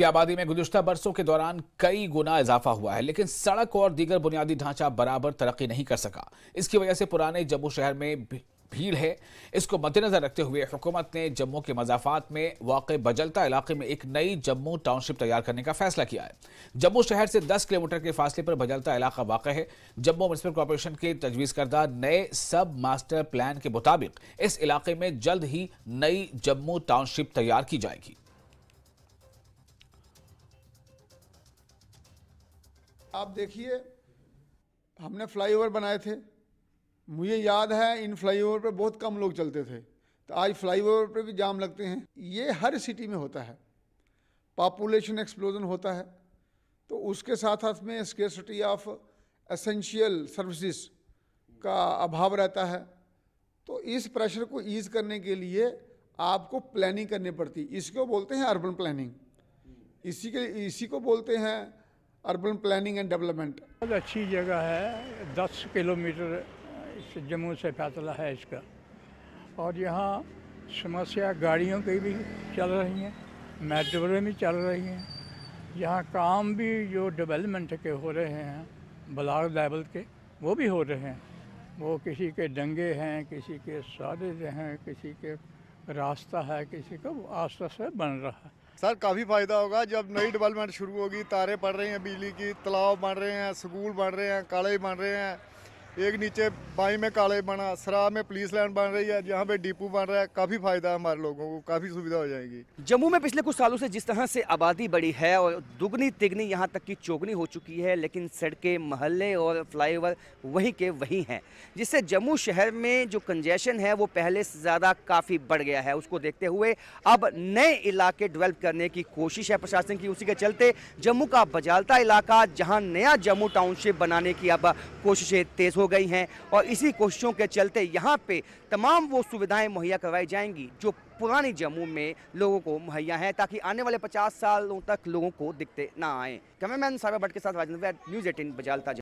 की आबादी में गुजशत बरसों के दौरान कई गुना इजाफा हुआ है लेकिन सड़क और दीगर बुनियादी ढांचा बराबर तरक्की नहीं कर सका इसकी वजह से पुराने जम्मू शहर में भीड़ है इसको मद्देनजर रखते हुए हुकूमत ने जम्मू के मजाफात में वाक़ बजलता इलाके में एक नई जम्मू टाउनशिप तैयार करने का फैसला किया है जम्मू शहर से 10 किलोमीटर के फासले पर बजलता इलाका वाक़ है जम्मू म्यूनसिपल कॉरपोरेशन के तजवीज़ करदा नए सब मास्टर प्लान के मुताबिक इस इलाके में जल्द ही नई जम्मू टाउनशिप तैयार की जाएगी आप देखिए हमने फ्लाईओवर बनाए थे मुझे याद है इन फ्लाईओवर पर बहुत कम लोग चलते थे तो आज फ्लाईओवर पर भी जाम लगते हैं ये हर सिटी में होता है पॉपुलेशन एक्सप्लोजन होता है तो उसके साथ साथ में स्केसिटी ऑफ एसेंशियल सर्विसेज का अभाव रहता है तो इस प्रेशर को ईज करने के लिए आपको प्लानिंग करनी पड़ती इसको बोलते हैं अर्बन प्लानिंग इसी के इसी को बोलते हैं अर्बन प्लानिंग एंड डेवलपमेंट बहुत अच्छी जगह है दस किलोमीटर जम्मू से फैसला है इसका और यहाँ समस्या गाड़ियों की भी चल रही हैं मेट्रो भी चल रही हैं यहाँ काम भी जो डेवलपमेंट के हो रहे हैं ब्लॉक लेवल के वो भी हो रहे हैं वो किसी के दंगे हैं किसी के सादे हैं किसी के रास्ता है किसी का वो आस्था से बन रहा है सर काफ़ी फ़ायदा होगा जब नई डेवलपमेंट शुरू होगी तारे पड़ रही हैं बिजली की तालाब बन रहे हैं स्कूल बन रहे हैं कॉलेज बन रहे हैं एक नीचे बाई में काले बना सरा में पुलिस लाइन बन रही है जहाँ पे डिपू बन रहा है काफी फायदा है हमारे लोगों को काफी सुविधा हो जाएगी जम्मू में पिछले कुछ सालों से जिस तरह से आबादी बढ़ी है और दुगनी तिगनी यहाँ तक की चौगनी हो चुकी है लेकिन सड़कें मोहल्ले और फ्लाईओवर वहीं के वहीं हैं जिससे जम्मू शहर में जो कंजेशन है वो पहले से ज़्यादा काफ़ी बढ़ गया है उसको देखते हुए अब नए इलाके डेवलप करने की कोशिश है प्रशासन की उसी के चलते जम्मू का बजालता इलाका जहाँ नया जम्मू टाउनशिप बनाने की अब कोशिशें तेज़ हो गई हैं और इसी कोशिशों के चलते यहाँ पे तमाम वो सुविधाएं मुहैया करवाई जाएंगी जो पुरानी जम्मू में लोगों को मुहैया है ताकि आने वाले 50 सालों तक लोगों को दिखते ना आए कैमरामैन साहब भट्ट के साथ राजेंद्र न्यूज़ एटीन बजालता